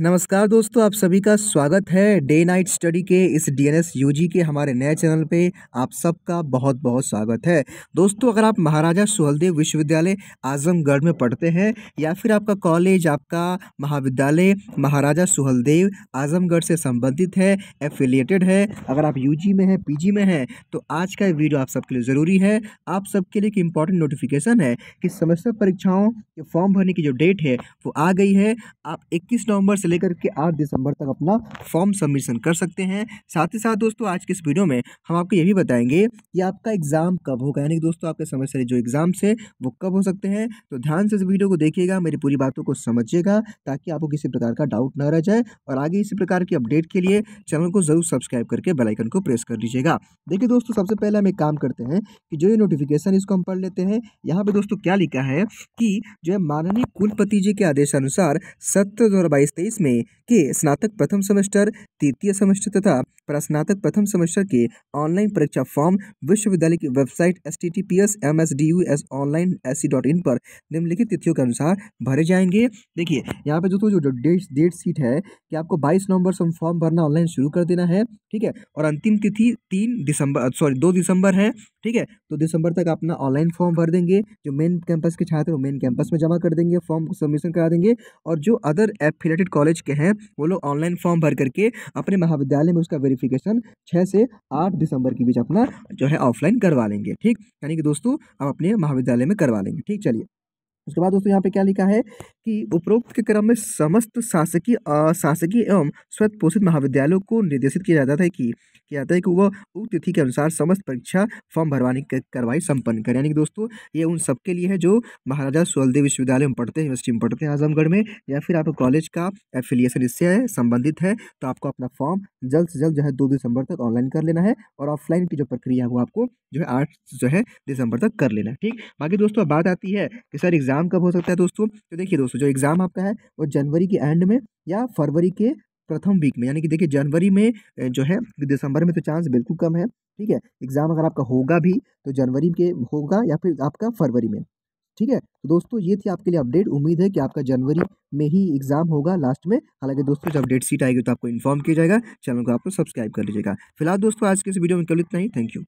नमस्कार दोस्तों आप सभी का स्वागत है डे नाइट स्टडी के इस D N S U G के हमारे नए चैनल पे आप सबका बहुत बहुत स्वागत है दोस्तों अगर आप महाराजा सुहलदेव विश्वविद्यालय आजमगढ़ में पढ़ते हैं या फिर आपका कॉलेज आपका महाविद्यालय महाराजा सुहलदेव आजमगढ़ से संबंधित है एफिलिएटेड है अगर आप यू जी में हैं पी जी में हैं तो आज का वीडियो आप सबके लिए ज़रूरी है आप सबके लिए एक इम्पॉर्टेंट नोटिफिकेशन है कि सेमेस्टर परीक्षाओं के फॉर्म भरने की जो डेट है वो आ गई है आप इक्कीस नवम्बर से लेकर के आठ दिसंबर तक अपना फॉर्म सबमिशन कर सकते हैं साथ ही साथ दोस्तों आज के इस वीडियो में हम आपको ये भी बताएंगे कि आपका एग्ज़ाम कब होगा यानी कि दोस्तों आपके समय से जो एग्ज़ाम्स है वो कब हो सकते हैं तो ध्यान से इस वीडियो को देखिएगा मेरी पूरी बातों को समझिएगा ताकि आपको किसी प्रकार का डाउट ना रह जाए और आगे इसी प्रकार की अपडेट के लिए चैनल को ज़रूर सब्सक्राइब करके बेलाइकन को प्रेस कर लीजिएगा देखिए दोस्तों सबसे पहले हम एक काम करते हैं कि जो ये नोटिफिकेशन इसको हम पढ़ लेते हैं यहाँ पर दोस्तों क्या लिखा है कि जो है माननीय कुलपति जी के आदेशानुसार सत्रह दो हज़ार बाईस तेईस 2023 में के स्नातक प्रथम सेमेस्टर तृतीय सेमेस्टर तथा प्रस्नातक प्रथम सेमेस्टर के ऑनलाइन परीक्षा फॉर्म विश्वविद्यालय की website S T T P S M S D U S online S C dot in पर निम्नलिखित तिथियों के अनुसार भरे जाएंगे देखिए यहाँ पे तो जो डेट डेट सीट है कि आपको बाईस नवंबर से फॉर्म भरना ऑनलाइन शुरू कर देना है ठीक है और अंतिम तिथि तीन दिसंबर सॉरी दो दिसंबर है ठीक है तो दिसंबर तक अपना ऑनलाइन फॉर्म भर देंगे जो मेन कैंपस के छात्र वो मेन कैंपस में जमा कर देंगे फॉर्म सबमिशन करा देंगे और जो अदर एफिलेटेड कॉलेज के हैं वो लोग ऑनलाइन फॉर्म भर करके अपने महाविद्यालय में उसका वेरिफिकेशन छः से आठ दिसंबर के बीच अपना जो है ऑफलाइन करवा लेंगे ठीक यानी कि दोस्तों हम अपने महाविद्यालय में करवा लेंगे ठीक चलिए उसके बाद दोस्तों यहाँ पे क्या लिखा है कि उपरोक्त के क्रम में समस्त शासकीय शासकीय एवं स्वत पोषित महाविद्यालयों को निर्देशित किया जाता है कि किया जाता है कि वह उक्त तिथि के अनुसार समस्त परीक्षा फॉर्म भरवाने की कार्रवाई संपन्न करें यानी कि दोस्तों ये उन सबके लिए है जो महाराजा सुहलदेव विश्वविद्यालय में पढ़ते हैं यूनिवर्सिटी में पढ़ते हैं आजमगढ़ में या फिर आपका कॉलेज का एफिलियसन इससे संबंधित है तो आपको अपना फॉर्म जल्द से जल्द जो है दो दिसंबर तक ऑनलाइन कर लेना है और ऑफलाइन की जो प्रक्रिया है वो आपको जो है आठ जो है दिसंबर तक कर लेना है ठीक बाकी दोस्तों बात आती है कि सर एग्जाम एग्ज़ाम कब हो सकता है दोस्तों तो देखिए दोस्तों जो एग्ज़ाम आपका है वो जनवरी के एंड में या फरवरी के प्रथम वीक में यानी कि देखिए जनवरी में जो है दिसंबर में तो चांस बिल्कुल कम है ठीक है एग्ज़ाम अगर आपका होगा भी तो जनवरी के होगा या फिर आपका फरवरी में ठीक है तो दोस्तों ये थी आपके लिए अपडेट उम्मीद है कि आपका जनवरी में ही एग्ज़ाम होगा लास्ट में हालांकि दोस्तों जब डेट सीट आएगी तो आपको इन्फॉर्म किया जाएगा चैनल को आपको सब्सक्राइब कर लीजिएगा फिलहाल दोस्तों आज के इस वीडियो में कल इतना ही थैंक यू